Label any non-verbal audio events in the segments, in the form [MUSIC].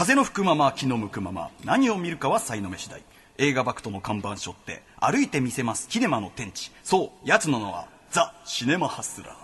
風の吹くまま気の向くまま何を見るかは才の目次第映画バクトの看板書って歩いてみせますキネマの天地そうやつの名はザ・シネマハスラー、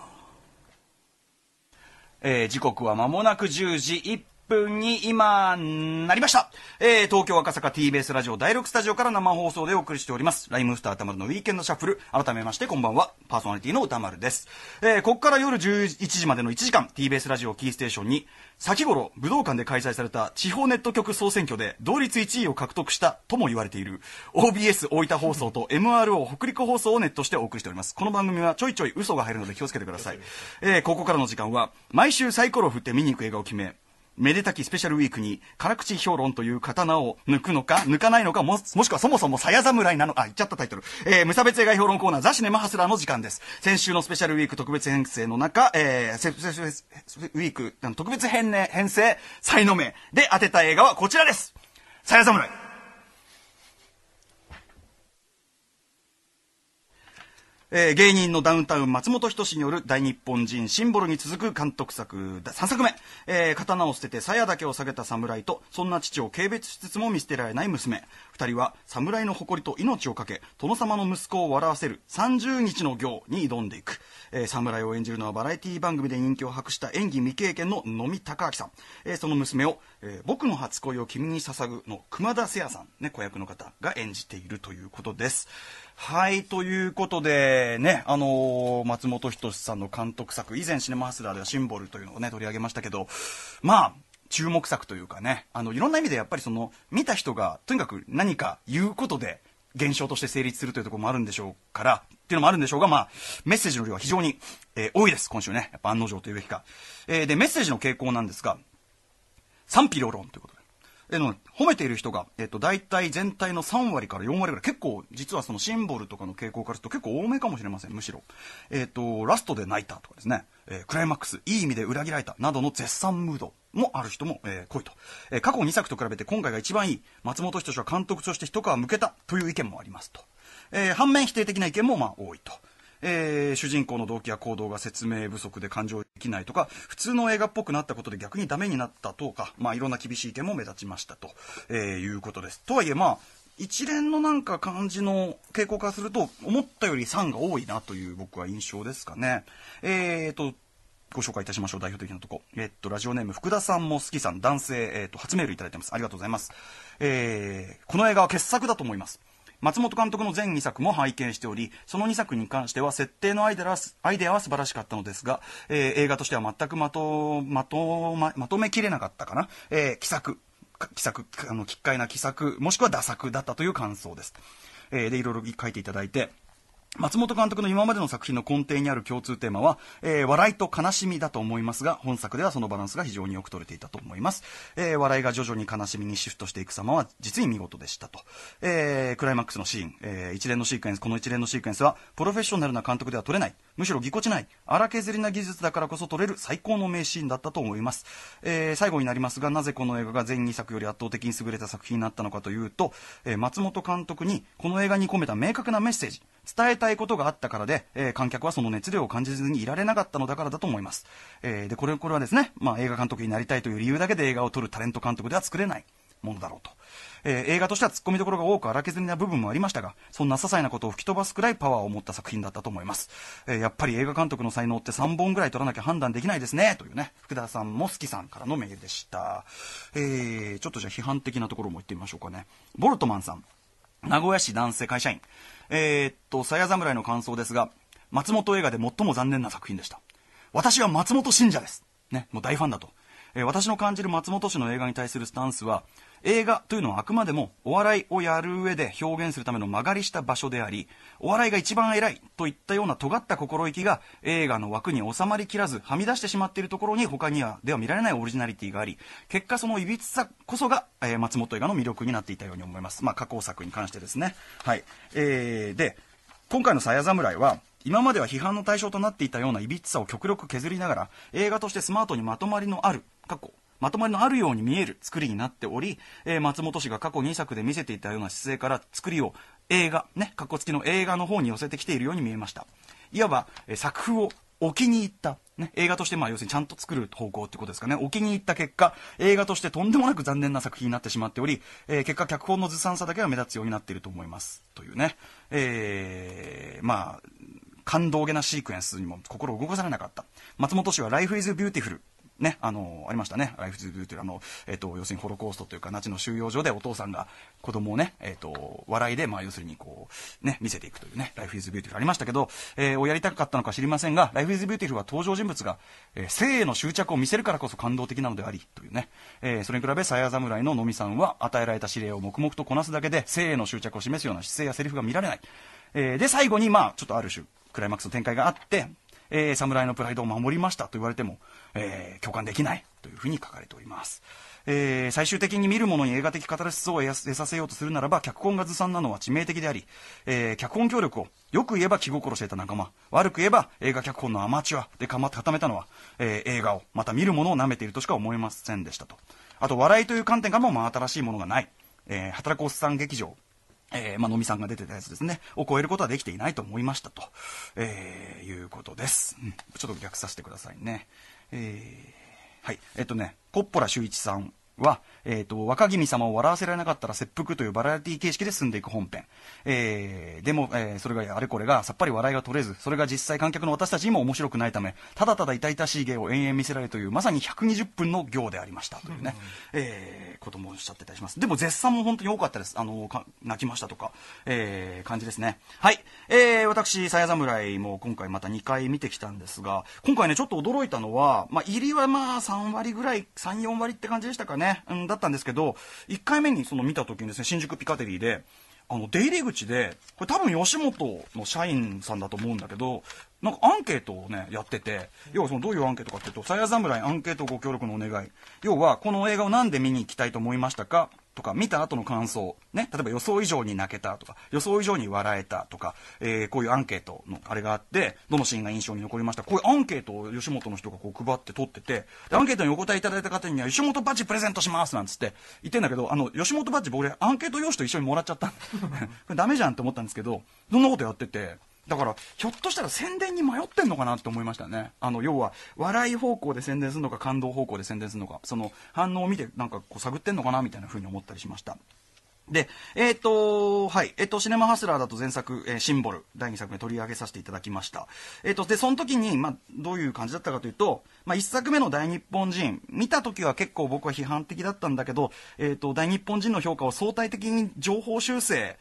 えー、時刻は間もなく10時1分分に今、なりました。えー、東京赤坂 TBS ラジオ第6スタジオから生放送でお送りしております。ライムスター歌丸のウィーケンドシャッフル。改めまして、こんばんは。パーソナリティの歌丸です。えー、ここから夜11時までの1時間、TBS ラジオキーステーションに、先頃、武道館で開催された地方ネット局総選挙で同率1位を獲得したとも言われている OBS 大分放送と MRO 北陸放送をネットしてお送りしております。この番組はちょいちょい嘘が入るので気をつけてください。えー、ここからの時間は毎週サイコロを振って見に行く映画を決め、めでたきスペシャルウィークに、辛口評論という刀を抜くのか、抜かないのか、も、もしくはそもそも鞘侍なのか、あ、言っちゃったタイトル。えー、無差別映画評論コーナー、ザ・シネマハスラーの時間です。先週のスペシャルウィーク特別編成の中、えー、セプセウィーク、特別編、ね、編成、才能名で当てた映画はこちらです鞘侍えー、芸人のダウンタウン松本人志による大日本人シンボルに続く監督作3作目、えー、刀を捨てて鞘だけを下げた侍とそんな父を軽蔑しつつも見捨てられない娘2人は侍の誇りと命を懸け殿様の息子を笑わせる30日の行に挑んでいく、えー、侍を演じるのはバラエティ番組で人気を博した演技未経験の野見孝明さん、えー、その娘を、えー、僕の初恋を君に捧ぐ」の熊田聖也さん、ね、子役の方が演じているということですはいということでねあのー、松本人志さんの監督作以前シネマハスラーでは「シンボル」というのをね取り上げましたけどまあ注目作というかね、あの、いろんな意味でやっぱりその、見た人が、とにかく何か言うことで、現象として成立するというところもあるんでしょうから、っていうのもあるんでしょうが、まあ、メッセージの量は非常に、えー、多いです、今週ね。やっぱ案の定というべきか。えー、で、メッセージの傾向なんですが、賛否両論ということで。えの褒めている人が、えっと、大体全体の3割から4割ぐらい、結構、実はそのシンボルとかの傾向からすると結構多めかもしれません、むしろ。えっと、ラストで泣いたとかですね、えー、クライマックス、いい意味で裏切られたなどの絶賛ムードもある人も、えー、濃いと、えー、過去2作と比べて今回が一番いい松本人志は監督として一皮むけたという意見もありますと、えー、反面否定的な意見もまあ多いと。えー、主人公の動機や行動が説明不足で感情できないとか普通の映画っぽくなったことで逆にダメになったとか、まあ、いろんな厳しい意見も目立ちましたと、えー、いうことです。とはいえ、まあ、一連のなんか感じの傾向からすると思ったより3が多いなという僕は印象ですかね。えーとご紹介いたしましょう、代表的なとこ。えっと、ラジオネーム、福田さんも好きさん、男性、えっと、初メールいただいてます。ありがとうございます。えー、この映画は傑作だと思います。松本監督の全2作も拝見しており、その2作に関しては設定のアイデアは素晴らしかったのですが、えー、映画としては全くまと、まと、ま、まとめきれなかったかな。えー、奇作、奇作、あの、奇怪な奇作、もしくは打作だったという感想です。えー、で、いろいろ書いていただいて、松本監督の今までの作品の根底にある共通テーマは、えー、笑いと悲しみだと思いますが、本作ではそのバランスが非常によく取れていたと思います。えー、笑いが徐々に悲しみにシフトしていく様は実に見事でしたと。えー、クライマックスのシーン、え一連のシークエンス、この一連のシークエンスは、プロフェッショナルな監督では取れない。むしろぎこちない荒削りな技術だからこそ撮れる最高の名シーンだったと思います、えー、最後になりますがなぜこの映画が前2作より圧倒的に優れた作品になったのかというと、えー、松本監督にこの映画に込めた明確なメッセージ伝えたいことがあったからで、えー、観客はその熱量を感じずにいられなかったのだからだと思います、えー、でこれこれはですね、まあ、映画監督になりたいという理由だけで映画を撮るタレント監督では作れないものだろうとえー、映画としては突っ込みどころが多く荒削りな部分もありましたがそんな些細なことを吹き飛ばすくらいパワーを持った作品だったと思います、えー、やっぱり映画監督の才能って3本ぐらい取らなきゃ判断できないですねというね福田さんも好きさんからのメールでした、えー、ちょっとじゃあ批判的なところも言ってみましょうかねボルトマンさん名古屋市男性会社員えー、っと「さや侍」の感想ですが松本映画で最も残念な作品でした私は松本信者ですねもう大ファンだと、え私の感じる松本氏の映画に対するスタンスは映画というのはあくまでもお笑いをやる上で表現するための曲がりした場所でありお笑いが一番偉いといったような尖った心意気が映画の枠に収まりきらずはみ出してしまっているところに他にはでは見られないオリジナリティがあり結果そのいびつさこそが、えー、松本映画の魅力になっていたように思います、まあ、加工作に関してですね、はいえー、で今回の「さや侍」は今までは批判の対象となっていたようないびつさを極力削りながら映画としてスマートにまとまりのある過去まとまりのあるように見える作りになっており、えー、松本氏が過去2作で見せていたような姿勢から作りを映画ねかっこつきの映画の方に寄せてきているように見えましたいわば、えー、作風をお気に入った、ね、映画としてまあ要するにちゃんと作る方向ってことですかねお気に入った結果映画としてとんでもなく残念な作品になってしまっており、えー、結果脚本のずさんさだけが目立つようになっていると思いますというねえー、まあ感動げなシークエンスにも心を動かされなかった松本氏は「Life is Beautiful」ね、あの、ありましたね。ライフズビューティーあの、えっと、要するにホロコーストというか、ナチの収容所でお父さんが子供をね、えっと、笑いで、まあ、要するにこう、ね、見せていくというね、ライフイズビューティフありましたけど、えー、をやりたかったのか知りませんが、ライフイズビューティフは登場人物が、えー、性への執着を見せるからこそ感動的なのであり、というね、えー、それに比べ、サヤ侍ののみさんは、与えられた指令を黙々とこなすだけで、性への執着を示すような姿勢やセリフが見られない。えー、で、最後に、まあ、ちょっとある種、クライマックスの展開があって、えー、侍のプライドを守りましたと言われても、えー、共感できないというふうに書かれております。えー、最終的に見る者に映画的カタルシスを得させようとするならば脚本がずさんなのは致命的であり、えー、脚本協力をよく言えば気心していた仲間悪く言えば映画脚本のアマチュアで固めたのは、えー、映画をまた見る者を舐めているとしか思えませんでしたとあと笑いという観点からも真新しいものがない、え働くおっさん劇場えー、まあ、のみさんが出てたやつですね、を超えることはできていないと思いましたと、えー、いうことです、うん。ちょっと逆させてくださいね。えー、はい、えっとね、コッポラ修一さんは、えーと、若君様を笑わせられなかったら切腹というバラエティ形式で進んでいく本編、えー、でも、えー、それがあれこれがさっぱり笑いが取れずそれが実際観客の私たちにも面白くないためただただ痛々しい芸を延々見せられるというまさに120分の行でありましたというね、うんうん、えー、こともおっしゃってたりしますでも絶賛も本当に多かったですあの泣きましたとか、えー、感じですねはい、えー、私「さや侍」も今回また2回見てきたんですが今回ねちょっと驚いたのは、まあ、入りはまあ3割ぐらい34割って感じでしたかねね、うん、だったんですけど、1回目にその見た時にですね、新宿ピカデリーで、あの、出入り口で、これ多分吉本の社員さんだと思うんだけど、なんかアンケートをね、やってて、要はそのどういうアンケートかっていうと、サヤ侍アンケートご協力のお願い。要は、この映画を何で見に行きたいと思いましたかとか、見た後の感想、ね、例えば予想以上に泣けたとか、予想以上に笑えたとか、えー、こういうアンケートのあれがあって、どのシーンが印象に残りました、こういうアンケートを吉本の人がこう配って取ってて、で、アンケートにお答えいただいた方には、吉本バッジプレゼントしますなんつって言ってんだけど、あの、吉本バッジ僕、アンケート用紙と一緒にもらっちゃった。[LAUGHS] これダメじゃんって思ったんですけど、どんなことやってて、だから、ひょっとしたら宣伝に迷ってんのかなって思いましたね。あの、要は、笑い方向で宣伝するのか、感動方向で宣伝するのか、その反応を見て、なんかこう探ってんのかなみたいな風に思ったりしました。で、えっ、ー、と、はい、えっ、ー、と、シネマハスラーだと前作、えー、シンボル、第2作目取り上げさせていただきました。えっ、と、で、その時に、まあ、どういう感じだったかというと、まあ、1作目の大日本人、見た時は結構僕は批判的だったんだけど、えっ、と、大日本人の評価を相対的に情報修正、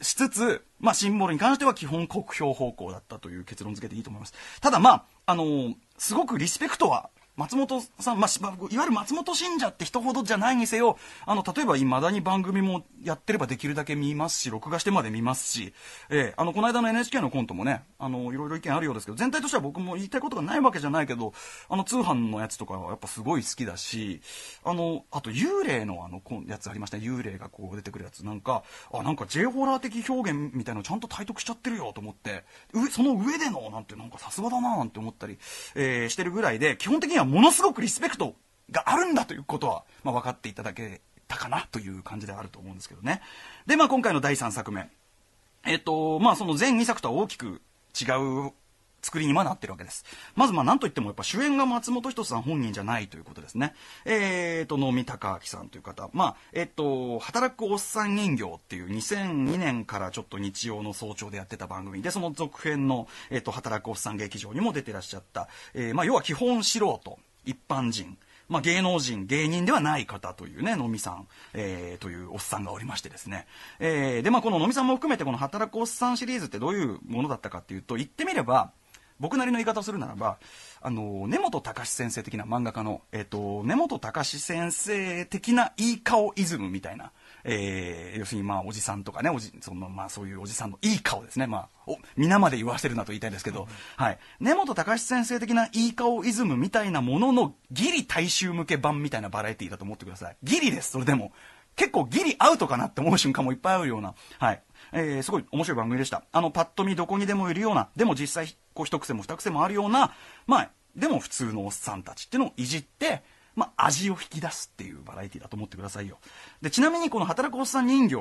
しつつ、まあ、シンボルに関しては基本国標方向だったという結論付けていいと思います。ただまあ、あのー、すごくリスペクトは松本さん、まあ、いわゆる松本信者って人ほどじゃないにせよ、あの、例えば、いまだに番組もやってればできるだけ見ますし、録画してまで見ますし、えー、あの、この間の NHK のコントもね、あの、いろいろ意見あるようですけど、全体としては僕も言いたいことがないわけじゃないけど、あの、通販のやつとかはやっぱすごい好きだし、あの、あと、幽霊のあの、やつありました、ね、幽霊がこう出てくるやつなんか、あ、なんか J ホラー的表現みたいなのちゃんと体得しちゃってるよと思って、その上での、なんて、さすがだななんて思ったり、えー、してるぐらいで、基本的にははものすごくリスペクトがあるんだということは、まあ、分かっていただけたかなという感じであると思うんですけどね。で、まあ、今回の第3作目。えっと、まあ、その前2作とは大きく違う作りにはなってるわけです。まず、まあ、なんといっても、やっぱ主演が松本人志さん本人じゃないということですね。えーと、能見隆明さんという方。まあ、えっ、と、働くおっさん人形っていう2002年からちょっと日曜の早朝でやってた番組で、その続編の、えっ、と、働くおっさん劇場にも出てらっしゃった、えー、まあ、要は基本素人、一般人。まあ、芸能人、芸人ではない方というね、のみさん、えー、というおっさんがおりましてですね。えー、で、まあ、こののみさんも含めて、この働くおっさんシリーズってどういうものだったかっていうと、言ってみれば、僕なりの言い方をするならばあの根本隆先生的な漫画家の、えっと、と根本隆先生的ないい顔イズムみたいな。えー、要するにまあおじさんとかねおじその、まあ、そういうおじさんのいい顔ですね、まあ、お皆まで言わせるなと言いたいですけど、うん、はい、根本隆先生的ないい顔イズムみたいなもののギリ大衆向け版みたいなバラエティーだと思ってくださいギリですそれでも結構ギリアウトかなって思う瞬間もいっぱいあるような、はいえー、すごい面白い番組でしたあのパッと見どこにでもいるようなでも実際こう一癖も二癖もあるような、まあ、でも普通のおっさんたちっていうのをいじって、まあ、味を引き出すっていうバラエティだと思ってくださいよ。で、ちなみにこの働くおっさん人形、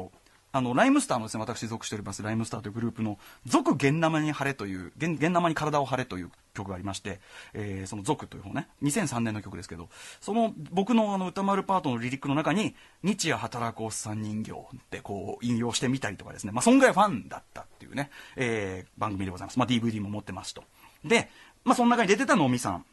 あの、ライムスターのですね、私属しております、ライムスターというグループの、続現生に晴れという、現現生に体を晴れという曲がありまして、えー、その俗という方ね、2003年の曲ですけど、その僕のあの歌丸パートのリリックの中に、日夜働くおっさん人形ってこう引用してみたりとかですね、まあ、そんぐらいファンだったっていうね、えー、番組でございます。まあ、DVD も持ってますと。で、まあ、その中に出てたのみさん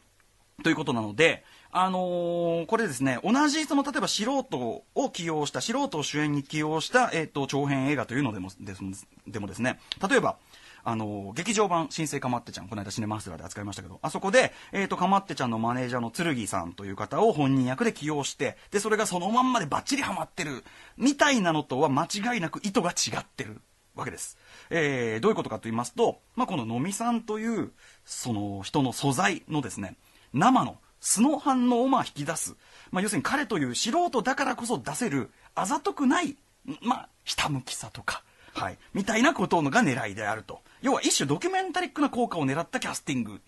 ということなので、あのー、これですね、同じその例えば素人を起用した、素人を主演に起用した、えーと、長編映画というのでもですでもですね、例えば、あの、劇場版、新生かまってちゃん、この間シネマスラで扱いましたけど、あそこで、えっ、ー、と、かまってちゃんのマネージャーの剣さんという方を本人役で起用して、で、それがそのまんまでバッチリハマってる、みたいなのとは間違いなく意図が違ってるわけです。えー、どういうことかと言いますと、まあ、こののみさんという、その人の素材のですね、生の、素の反応をまあ引き出す、まあ、要するに彼という素人だからこそ出せるあざとくない、まあ、ひたむきさとか、はい、みたいなことが狙いであると要は一種ドキュメンタリックな効果を狙ったキャスティング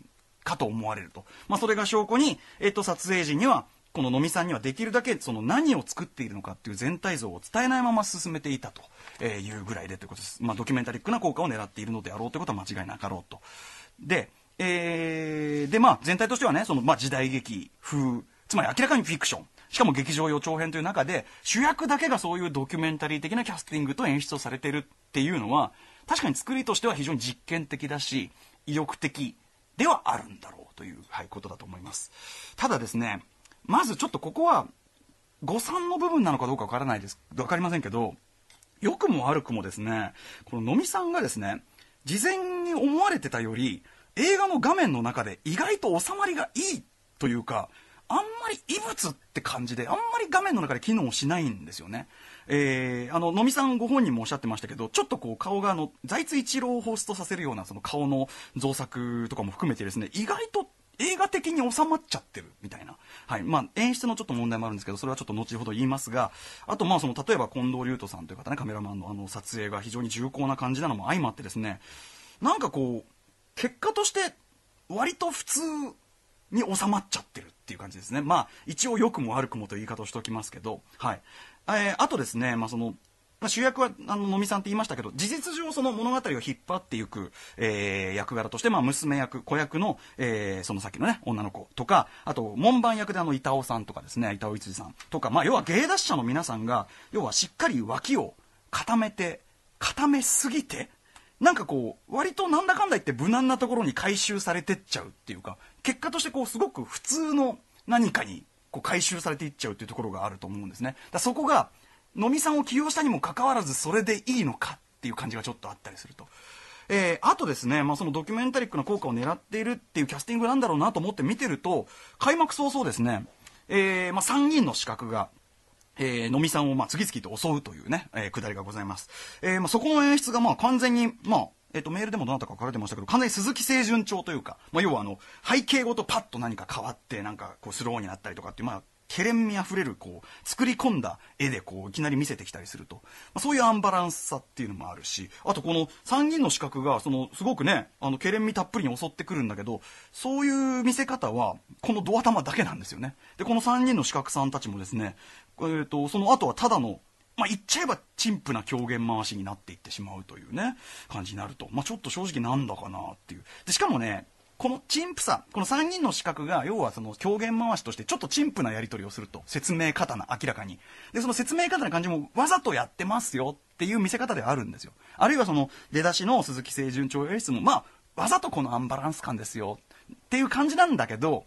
かと思われると、まあ、それが証拠に、えっと、撮影時にはこの野見さんにはできるだけその何を作っているのかっていう全体像を伝えないまま進めていたというぐらいでということです、まあ、ドキュメンタリックな効果を狙っているのであろうということは間違いなかろうと。でえー、で、まあ、全体としてはね、その、まあ、時代劇風、つまり明らかにフィクション。しかも劇場予兆編という中で、主役だけがそういうドキュメンタリー的なキャスティングと演出をされているっていうのは、確かに作りとしては非常に実験的だし、意欲的ではあるんだろうという、はい、ことだと思います。ただですね、まずちょっとここは、誤算の部分なのかどうかわからないです。わかりませんけど、良くも悪くもですね、この野見さんがですね、事前に思われてたより、映画の画面の中で意外と収まりがいいというか、あんまり異物って感じで、あんまり画面の中で機能しないんですよね。えー、あの、のみさんご本人もおっしゃってましたけど、ちょっとこう顔があの、財津一郎をホーストさせるようなその顔の造作とかも含めてですね、意外と映画的に収まっちゃってるみたいな、はいまあ、演出のちょっと問題もあるんですけどそれはちょっと後ほど言いますがあとまあその例えば近藤龍斗さんという方ねカメラマンのあの撮影が非常に重厚な感じなのも相まってですねなんかこう結果として割と普通に収まっちゃってるっていう感じですね。まあ、一応良くも悪くもという言い方をしておきますけど、はい。えー、あとですね、まあその、主役はあののみさんって言いましたけど事実上その物語を引っ張っていく、えー、役柄として、まあ、娘役子役の、えー、その先のね女の子とかあと門番役であの板尾さんとかですね板尾一さんとか、まあ、要は芸達者の皆さんが要はしっかり脇を固めて固めすぎてなんかこう、割となんだかんだ言って無難なところに回収されてっちゃうっていうか、結果としてこう、すごく普通の何かにこう回収されていっちゃうっていうところがあると思うんですね。だそこが、野見さんを起用したにもかかわらず、それでいいのかっていう感じがちょっとあったりすると。えー、あとですね、まあ、そのドキュメンタリックな効果を狙っているっていうキャスティングなんだろうなと思って見てると、開幕早々ですね、えー、まあ、3人の資格が、えー、のみさんをまあ次々と襲うというね、えー、くだりがございます。えー、まあそこの演出がまあ完全に、まあ、えっ、と、メールでもどなたか書かれてましたけど、完全に鈴木清純調というか、まあ、要はあの、背景ごとパッと何か変わって、なんかこうスローになったりとかっていう、まあ、けれん味あふれるこう作り込んだ絵でこういきなり見せてきたりすると、まあ、そういうアンバランスさっていうのもあるしあとこの3人の視覚がそのすごくねあのけれん味たっぷりに襲ってくるんだけどそういう見せ方はこのドア玉だけなんですよねでこの三人の視覚さんたちもですねえーと、とその後はただの、まあ、言っちゃえば陳腐な狂言回しになっていってしまうというね感じになると、まあ、ちょっと正直なんだかなっていうでしかもねこの陳腐さこの3人の資格が要はその狂言回しとしてちょっと陳腐なやり取りをすると説明方な明らかにでその説明方の感じもわざとやってますよっていう見せ方ではあるんですよあるいはその出だしの鈴木清純調演出もまあわざとこのアンバランス感ですよっていう感じなんだけど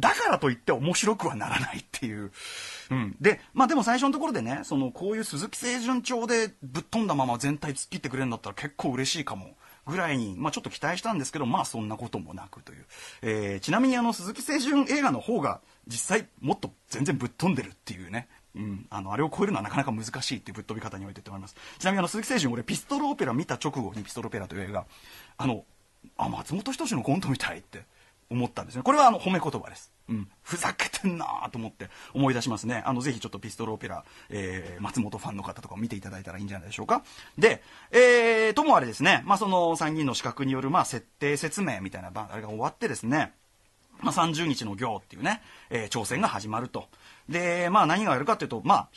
だからといって面白くはならないっていう。うん。で、まあでも最初のところでね、その、こういう鈴木清純調でぶっ飛んだまま全体突っ切ってくれるんだったら結構嬉しいかも。ぐらいに、まあ、ちょっと期待したんですけど、まあそんなこともなくという。えー、ちなみにあの鈴木清純映画の方が実際もっと全然ぶっ飛んでるっていうね。うん、あのあれを超えるのはなかなか難しいっていうぶっ飛び方においてと思いますちなみにあの鈴木清純俺ピストルオペラ見た直後にピストルオペラという映画あのあ松本人志のコントみたいって思ったんですねこれはあの褒め言葉です、うん、ふざけてんなと思って思い出しますねあのぜひちょっとピストルオペラ、えー、松本ファンの方とか見ていただいたらいいんじゃないでしょうかで、えー、ともあれですね、まあ、その参議院の資格による、まあ、設定説明みたいなあれが終わってですねまあ、30日の行っていうね、えー、挑戦が始まると。で、まあ何がやるかというと、まあ、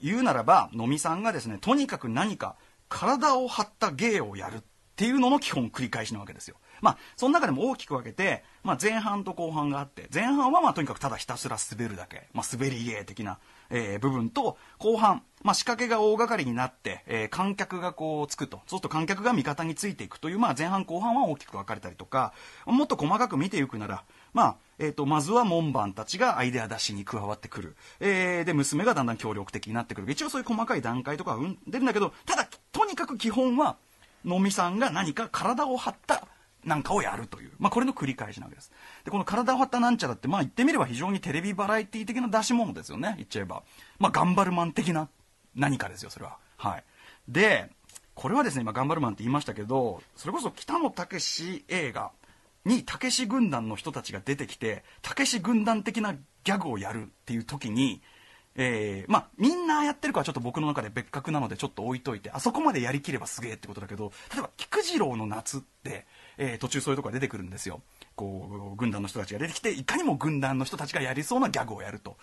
言うならば、のみさんがですね、とにかく何か体を張った芸をやるっていうのの基本繰り返しなわけですよ。まあ、その中でも大きく分けて、まあ、前半と後半があって、前半はまあとにかくただひたすら滑るだけ、まあ、滑り芸的な、えー、部分と、後半、まあ、仕掛けが大掛かりになって、えー、観客がこうつくと、そうすると観客が味方についていくという、まあ、前半後半は大きく分かれたりとか、もっと細かく見ていくなら、まあ、えっ、ー、と、まずは門番たちがアイデア出しに加わってくる。えー、で、娘がだんだん協力的になってくる。一応そういう細かい段階とかは生んでるんだけど、ただ、とにかく基本は、のみさんが何か体を張ったなんかをやるという、まあ、これの繰り返しなわけです。で、この体を張ったなんちゃらって、まあ、言ってみれば非常にテレビバラエティ的な出し物ですよね、言っちゃえば。まあ、頑張るマン的な何かですよ、それは。はい。で、これはですね、今、頑張るマンって言いましたけど、それこそ北野武映画に、武史軍団の人たちが出てきて、武史軍団的なギャグをやるっていう時に、えー、まあ、みんなやってるかはちょっと僕の中で別格なのでちょっと置いといて、あそこまでやりきればすげえってことだけど、例えば、菊次郎の夏って、えー、途中そういうとこが出てくるんですよ。こう、軍団の人たちが出てきて、いかにも軍団の人たちがやりそうなギャグをやると。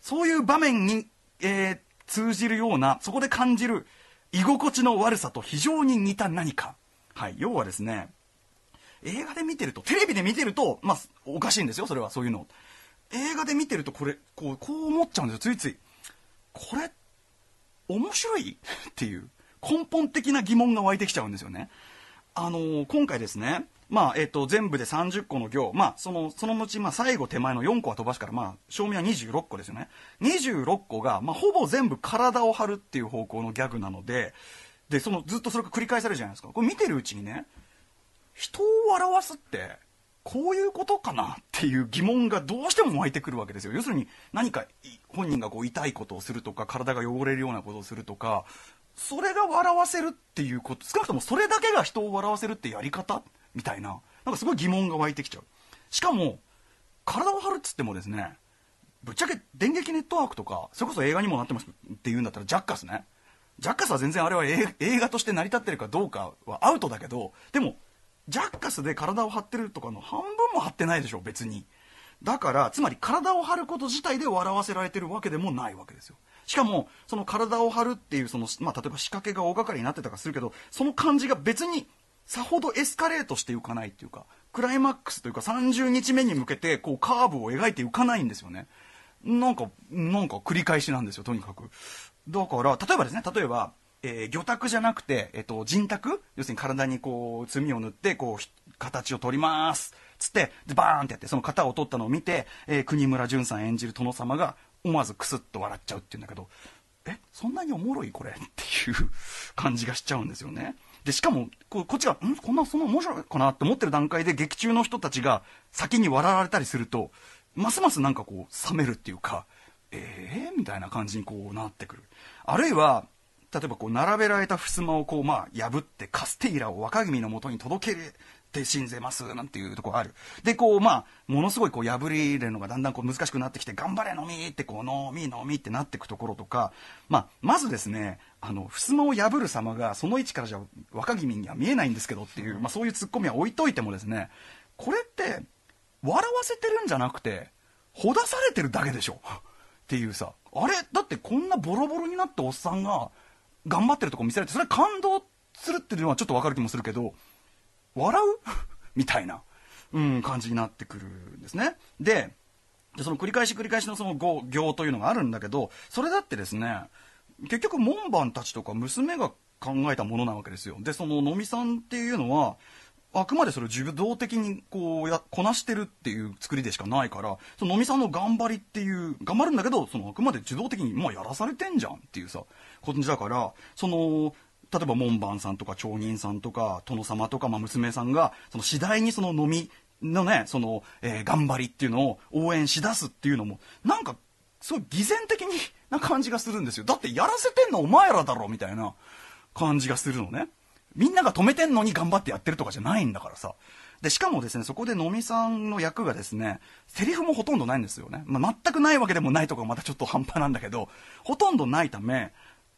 そういう場面に、えー、通じるような、そこで感じる居心地の悪さと非常に似た何か。はい。要はですね、映画で見てると、テレビで見てると、まあ、おかしいんですよ、それは、そういうの。映画で見てると、これ、こう、こう思っちゃうんですよ、ついつい。これ、面白いっていう、根本的な疑問が湧いてきちゃうんですよね。あのー、今回ですね、まあ、えっ、ー、と、全部で30個の行、まあ、その、その後、まあ、最後手前の4個は飛ばすから、まあ、正味は26個ですよね。26個が、まあ、ほぼ全部体を張るっていう方向のギャグなので、で、その、ずっとそれが繰り返されるじゃないですか。これ見てるうちにね、人を笑わすって、こういうことかなっていう疑問がどうしても湧いてくるわけですよ。要するに何か本人がこう痛いことをするとか、体が汚れるようなことをするとか、それが笑わせるっていうこと少なくともそれだけが人を笑わせるってやり方みたいななんかすごい疑問が湧いてきちゃうしかも体を張るっつってもですねぶっちゃけ電撃ネットワークとかそれこそ映画にもなってますっていうんだったらジャッカスねジャッカスは全然あれは映画として成り立ってるかどうかはアウトだけどでもジャッカスで体を張ってるとかの半分も張ってないでしょ別にだからつまり体を張ること自体で笑わせられてるわけでもないわけですよしかもその体を張るっていうその、まあ、例えば仕掛けが大掛かりになってたかするけどその感じが別にさほどエスカレートしていかないっていうかクライマックスというか30日目に向けてこうカーブを描いていかないんですよねなんかなんか繰り返しなんですよとにかくだから例えばですね例えばえー、魚拓じゃなくて、えっ、ー、と、人卓要するに体にこう、罪を塗って、こう、形を取ります。つってバーンってやってその型を取ったのを見て、えー、国村淳さん演じる殿様が思わずクスッと笑っちゃうっていうんだけどえそんなにおもろいこれっていう感じがしちゃうんですよね。でしかもここっちが「んこんなそんな面白いかな?」って思ってる段階で劇中の人たちが先に笑われたりするとますますなんかこう冷めるっていうか「えー?」みたいな感じにこうなってくる。あるいは例えばこう並べられた襖をこうまあ破ってカステイラを若君のもとに届けって信ぜますなんていうとこあるでこうまあものすごいこう破り入れるのがだんだんこう難しくなってきて頑張れ飲みってこう飲み飲みってなってくところとか、まあ、まずですねあの襖を破る様がその位置からじゃ若君には見えないんですけどっていう、まあ、そういうツッコミは置いといてもですねこれって笑わせてるんじゃなくてほだされてるだけでしょっていうさあれだってこんなボロボロになったおっさんが頑張ってるとこ見せられてそれは感動するっていうのはちょっと分かる気もするけど笑う [LAUGHS] みたいな、うん、感じになってくるんですね。で、その繰り返し繰り返しのその行というのがあるんだけど、それだってですね、結局門番たちとか娘が考えたものなわけですよ。で、その、のみさんっていうのは、あくまでそれを受動的にこうやこなしてるっていう作りでしかないからその野見さんの頑張りっていう頑張るんだけどそのあくまで受動的に、もうやらされてんじゃんっていうさ感じだからその例えば門番さんとか町人さんとか殿様とか、まあ、娘さんがその次第にその飲みのねその、えー、頑張りっていうのを応援しだすっていうのもなんかそう偽善的にな感じがするんですよだってやらせてんのお前らだろみたいな感じがするのねみんなが止めてんのに頑張ってやってるとかじゃないんだからさで、しかもですね、そこでのみさんの役がですね、セリフもほとんどないんですよね。まあ、全くないわけでもないとかまたちょっと半端なんだけど、ほとんどないため、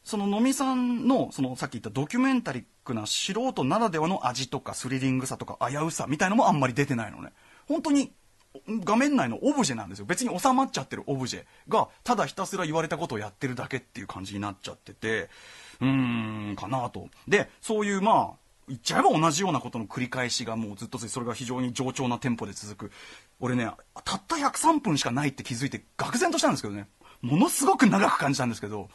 その野見さんのそのさっき言ったドキュメンタリックな素人ならではの味とかスリリングさとか危うさみたいのもあんまり出てないのね本当に画面内のオブジェなんですよ別に収まっちゃってるオブジェがただひたすら言われたことをやってるだけっていう感じになっちゃっててうーんかなとでそういうまあ言っちゃえば同じようなことの繰り返しがもうずっとそれが非常に冗長なテンポで続く俺ねたった103分しかないって気づいて愕然としたんですけどねものすごく長く感じたんですけど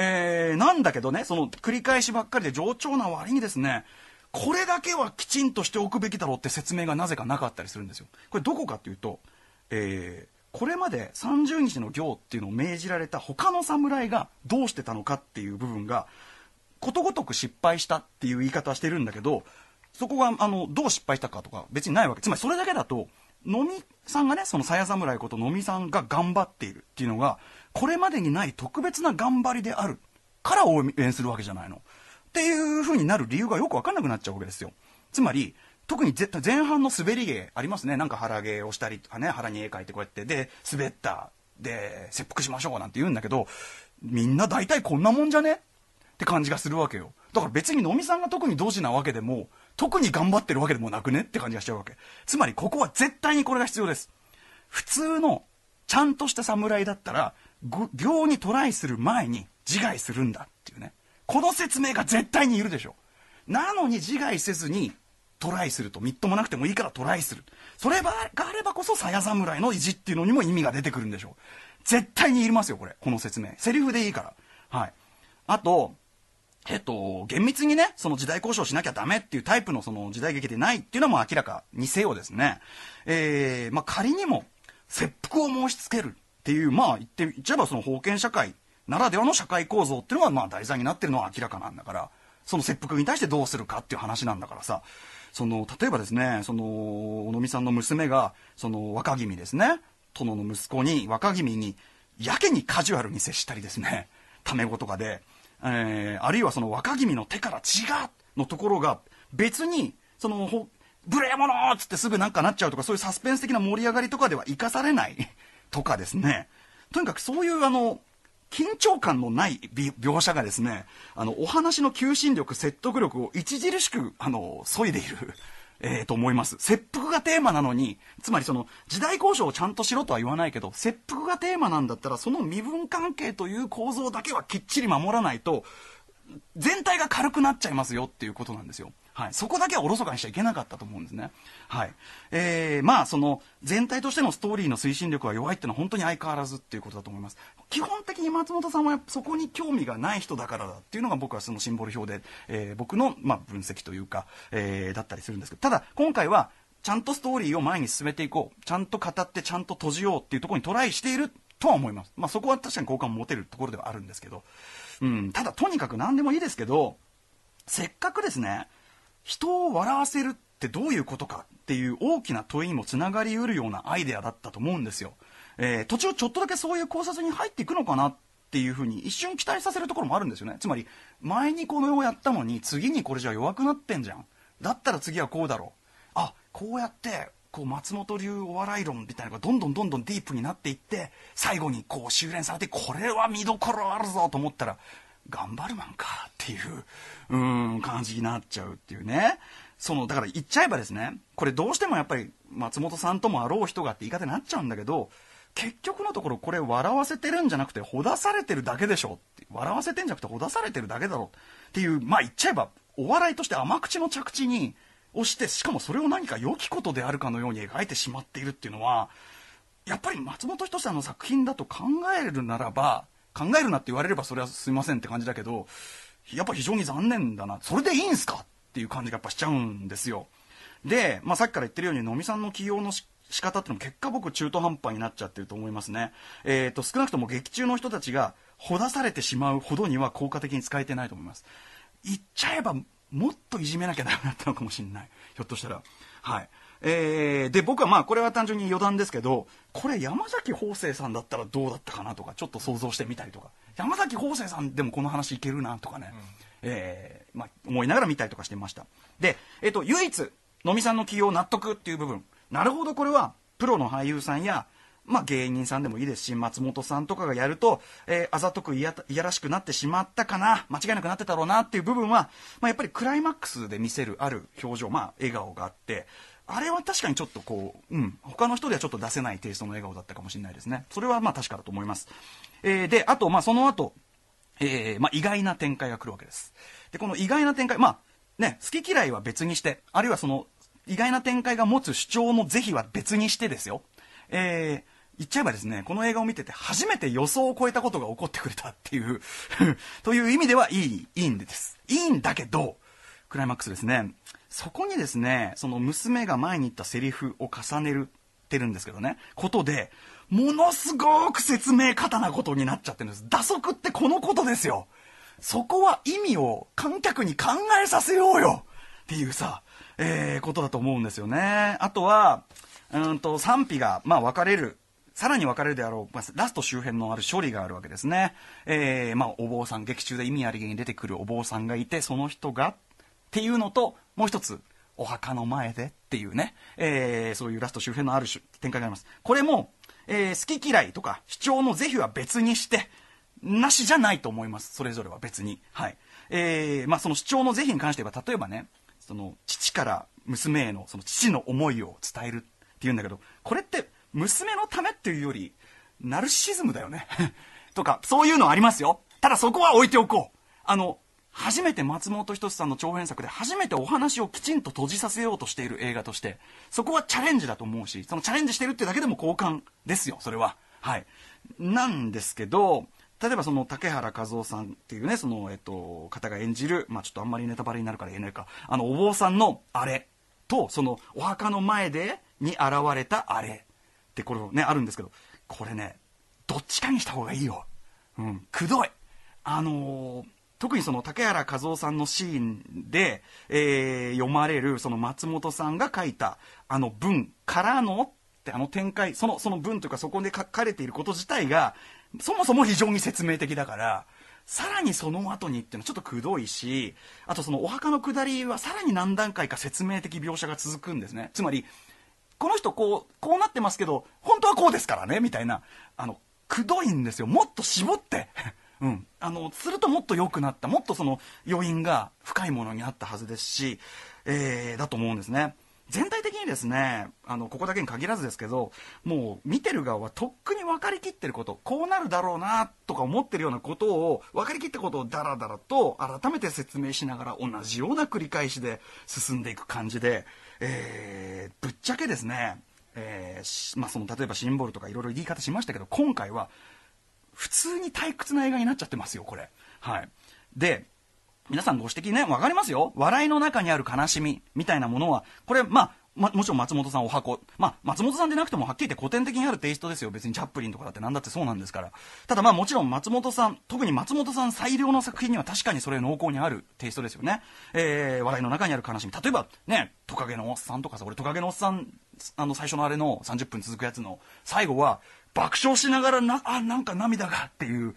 えー、なんだけどねその繰り返しばっかりで冗長な割にですねこれだけはきちんとしておくべきだろうって説明がなぜかなかったりするんですよ。これどこかっていうと、えー、これまで30日の行っていうのを命じられた他の侍がどうしてたのかっていう部分がことごとく失敗したっていう言い方はしてるんだけどそこがあのどう失敗したかとか別にないわけつまりそれだけだと飲みさんがねその鞘侍こと野みさんが頑張っているっていうのがこれまでにない特別な頑張りであるから応援するわけじゃないの。っていう風になる理由がよく分かんなくなっちゃうわけですよ。つまり、特に前半の滑り芸ありますね。なんか腹芸をしたりとかね、腹に絵描いてこうやって、で、滑った、で、切腹しましょうなんて言うんだけど、みんな大体こんなもんじゃねって感じがするわけよ。だから別に能見さんが特にドジなわけでも、特に頑張ってるわけでもなくねって感じがしちゃうわけ。つまりここは絶対にこれが必要です。普通の、ちゃんとした侍だったら、行にトライする前に自害するんだっていうね。この説明が絶対にいるでしょ。なのに自害せずにトライすると、みっともなくてもいいからトライする。それがあればこそ、さや侍の意地っていうのにも意味が出てくるんでしょう。絶対にいりますよ、これ。この説明。セリフでいいから。はい。あと、えっと、厳密にね、その時代交渉しなきゃダメっていうタイプのその時代劇でないっていうのも明らかにせよですね。えー、まあ、仮にも、切腹を申し付けるっていう、まあ言って言っちゃえばその封建社会ならではの社会構造っていうのがまあ題材になってるのは明らかなんだから、その切腹に対してどうするかっていう話なんだからさ、その、例えばですね、その、小野美さんの娘が、その、若君ですね、殿の息子に、若君に、やけにカジュアルに接したりですね、[LAUGHS] タメ語とかで、えー、あるいはその若君の手から血がのところが、別に、その、無礼者っつってすぐなんかなっちゃうとか、そういうサスペンス的な盛り上がりとかでは生かされないとかですね、とにかくそういうあの、緊張感のない描写がですね、あの、お話の求心力、説得力を著しく、あの、削いでいる。えー、と思います。切腹がテーマなのに、つまりその時代交渉をちゃんとしろとは言わないけど、切腹がテーマなんだったら、その身分関係という構造だけはきっちり守らないと、全体が軽くなっちゃいますよっていうことなんですよ。はい、そこだけはおろそかにしちゃいけなかったと思うんですね。はい。えー、まあ、その、全体としてのストーリーの推進力が弱いっていうのは本当に相変わらずっていうことだと思います。基本的に松本さんはそこに興味がない人だからだっていうのが僕はそのシンボル表で、えー、僕の、まあ、分析というか、えー、だったりするんですけど、ただ、今回は、ちゃんとストーリーを前に進めていこう。ちゃんと語って、ちゃんと閉じようっていうところにトライしているとは思います。まあ、そこは確かに好感を持てるところではあるんですけど、うん、ただとにかく何でもいいですけどせっかくですね人を笑わせるってどういうことかっていう大きな問いにもつながりうるようなアイデアだったと思うんですよ。えー、途中ちょっとだけそういう考察に入っていくのかなっていうふうに一瞬期待させるところもあるんですよね。つまり前にこの世をやったのに次にこれじゃ弱くなってんじゃん。だったら次はこうだろう。あこうやってこう松本流お笑い論みたいなのがどんどんどんどんディープになっていって最後にこう修練されてこれは見どころあるぞと思ったら頑張るマンかっていううん感じになっちゃうっていうねそのだから言っちゃえばですねこれどうしてもやっぱり松本さんともあろう人がって言い方になっちゃうんだけど結局のところこれ笑わせてるんじゃなくてほだされてるだけでしょって笑わせてんじゃなくてほだされてるだけだろっていうまあ言っちゃえばお笑いとして甘口の着地にをしてしかもそれを何か良きことであるかのように描いてしまっているっていうのはやっぱり松本人志さんの作品だと考えるならば考えるなって言われればそれはすいませんって感じだけどやっぱ非常に残念だなそれでいいんすかっていう感じがやっぱしちゃうんですよで、まあ、さっきから言ってるように野見さんの起用の仕方ってのも結果僕中途半端になっちゃってると思いますね。えっ、ー、と、少なくとも劇中の人たちがほだされてしまうほどには効果的に使えてないと思います。言っちゃえばもっといじめなきゃダメだったのかもしれないひょっとしたらはいえー、で僕はまあこれは単純に余談ですけどこれ山崎芳生さんだったらどうだったかなとかちょっと想像してみたりとか山崎芳生さんでもこの話いけるなとかね、うん、えー、まあ、思いながら見たりとかしてましたで、えーと、唯一野見さんの起用納得っていう部分なるほどこれはプロの俳優さんやまあ、芸人さんでもいいですし松本さんとかがやると、えー、あざとくいやらしくなってしまったかな間違いなくなってたろうなっていう部分は、まあ、やっぱりクライマックスで見せるある表情、まあ、笑顔があってあれは確かにちょっとこう、うん、他の人ではちょっと出せないテイストの笑顔だったかもしれないですね。それはまあ確かだと思います。えー、で、あと、まあその後、えー、まあ意外な展開が来るわけです。で、この意外な展開、まあね、好き嫌いは別にして、あるいはその意外な展開が持つ主張の是非は別にしてですよ。えー言っちゃえばですね、この映画を見てて初めて予想を超えたことが起こってくれたっていう [LAUGHS] という意味ではいい、いいんです。いいんだけど、クライマックスですね。そこにですね、その娘が前に言ったセリフを重ねるてるんですけどね、ことで、ものすごく説明過多なことになっちゃってるんです。打足ってこのことですよ。そこは意味を観客に考えさせようよっていうさ、えー、ことだと思うんですよね。あとは、うんと賛否が、まあ、分かれるさらに分かれるであろう、まあ、ラスト周辺のある処理があるわけですね。えー、まあ、お坊さん、劇中で意味ありげに出てくるお坊さんがいて、その人が、っていうのと、もう一つ、お墓の前でっていうね、えー、そういうラスト周辺のある展開があります。これも、えー、好き嫌いとか主張の是非は別にして、なしじゃないと思います。それぞれは別に。はい。えー、まあ、その主張の是非に関しては、例えばね、その、父から娘への、その父の思いを伝えるっていうんだけど、これって、娘のためっていうより、ナルシズムだよね。[LAUGHS] とか、そういうのありますよ。ただそこは置いておこう。あの、初めて松本人志さんの長編作で初めてお話をきちんと閉じさせようとしている映画として、そこはチャレンジだと思うし、そのチャレンジしてるってだけでも好感ですよ、それは。はい。なんですけど、例えばその竹原和夫さんっていうね、その、えっと、方が演じる、まあちょっとあんまりネタバレになるから言えないか、あの、お坊さんのあれと、その、お墓の前で、に現れたあれってころね、あるんですけど、これね、どっちかにした方がいいよ。うん、くどい。あのー、特にその竹原和夫さんのシーンで、えー、読まれるその松本さんが書いたあの文からのってあの展開、その、その文というかそこで書かれていること自体が、そもそも非常に説明的だから、さらにその後にっていうのはちょっとくどいし、あとそのお墓の下りはさらに何段階か説明的描写が続くんですね。つまり、この人こう、こうなってますけど、本当はこうですからね、みたいな、あの、くどいんですよ。もっと絞って。[LAUGHS] うん、あのするともっと良くなったもっとその余韻が深いものになったはずですし、えー、だと思うんですね全体的にですねあのここだけに限らずですけどもう見てる側はとっくに分かりきってることこうなるだろうなとか思ってるようなことを分かりきったことをダラダラと改めて説明しながら同じような繰り返しで進んでいく感じでえー、ぶっちゃけですね、えーまあ、その例えばシンボルとかいろいろ言い方しましたけど今回は普通に退屈な映画になっちゃってますよこれはいで皆さんご指摘ね、分かりますよ。笑いの中にある悲しみみたいなものは、これ、まあ、ま、もちろん松本さんお箱、まあ、松本さんでなくてもはっきり言って古典的にあるテイストですよ別にチャップリンとかだって何だってそうなんですからただまあもちろん松本さん特に松本さん最良の作品には確かにそれ濃厚にあるテイストですよね、えー、笑いの中にある悲しみ例えばねトカゲのおっさんとかさ俺トカゲのおっさんあの最初のあれの30分続くやつの最後は爆笑しながらなあなんか涙がっていう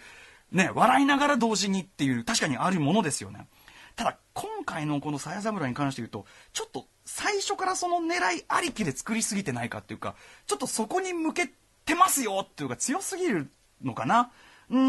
ね笑いながら同時にっていう確かにあるものですよねただ今回のこの「さや侍」に関して言うとちょっと最初からその狙いありきで作りすぎてないかっていうか、ちょっとそこに向けてますよっていうか強すぎるのかな。うー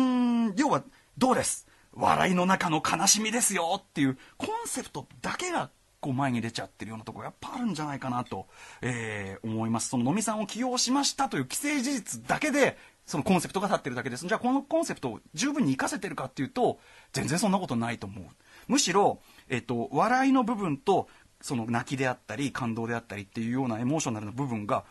ん、要は、どうです笑いの中の悲しみですよっていうコンセプトだけがこう前に出ちゃってるようなところやっぱあるんじゃないかなと、えー、思います。その野見さんを起用しましたという既成事実だけでそのコンセプトが立ってるだけです。じゃあこのコンセプトを十分に活かせてるかっていうと全然そんなことないと思う。むしろ、えっ、ー、と、笑いの部分とその泣きであったり感動であったりっていうようなエモーショナルな部分が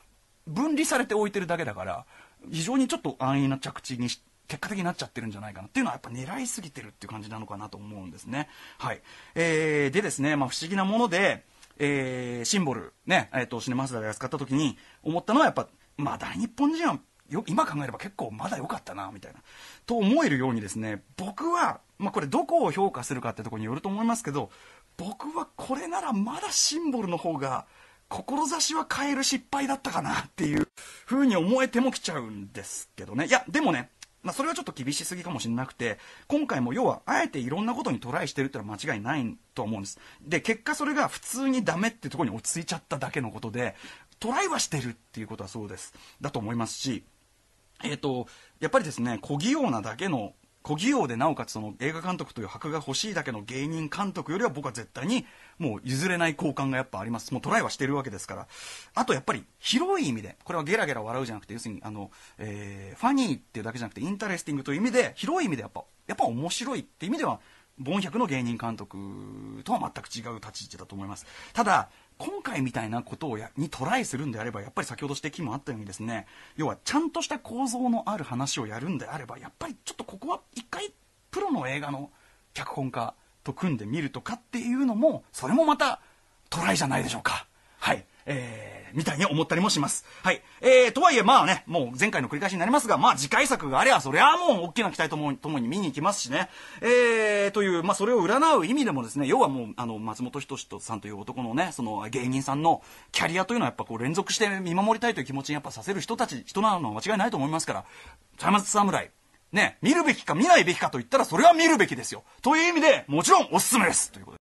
分離されて置いてるだけだから非常にちょっと安易な着地にし結果的になっちゃってるんじゃないかなっていうのはやっぱ狙いすぎてるっていう感じなのかなと思うんですね。はい、えー、でですね、まあ、不思議なもので、えー、シンボルね、えーと、シネマスダが使った時に思ったのはやっぱまあ大日本人はよ今考えれば結構まだ良かったなみたいなと思えるようにですね僕は、まあ、これどこを評価するかってとこによると思いますけど僕はこれならまだシンボルの方が志は変える失敗だったかなっていう風に思えてもきちゃうんですけどねいやでもねまあ、それはちょっと厳しすぎかもしれなくて、今回も要は、あえていろんなことにトライしてるってのは間違いないと思うんです。で、結果それが普通にダメってとこに落ち着いちゃっただけのことで、トライはしてるっていうことはそうです。だと思いますし、えっ、ー、と、やっぱりですね、小器用なだけの小企業でなおかつその映画監督という箔が欲しいだけの芸人監督よりは僕は絶対にもう譲れない好感がやっぱありますもうトライはしてるわけですからあとやっぱり広い意味でこれはゲラゲラ笑うじゃなくて要するにあの、えー、ファニーっていうだけじゃなくてインタレスティングという意味で広い意味でやっぱやっぱ面白いって意味ではボン百の芸人監督とは全く違う立ち位置だと思いますただ今回みたいなことをやにトライするんであればやっぱり先ほど指摘もあったようにですね要はちゃんとした構造のある話をやるんであればやっぱりちょっとここは一回プロの映画の脚本家と組んでみるとかっていうのもそれもまたトライじゃないでしょうか。はい、えーみたいに思ったりもします。はい。えー、とはいえ、まあね、もう前回の繰り返しになりますが、まあ次回作があれば、それはもう大きな期待ともともに見に行きますしね。えー、という、まあそれを占う意味でもですね、要はもう、あの、松本人志さんという男のね、その芸人さんのキャリアというのはやっぱこう連続して見守りたいという気持ちにやっぱさせる人たち、人なのは間違いないと思いますから、茶松侍、ね、見るべきか見ないべきかと言ったら、それは見るべきですよ。という意味で、もちろんおすすめです。ということで。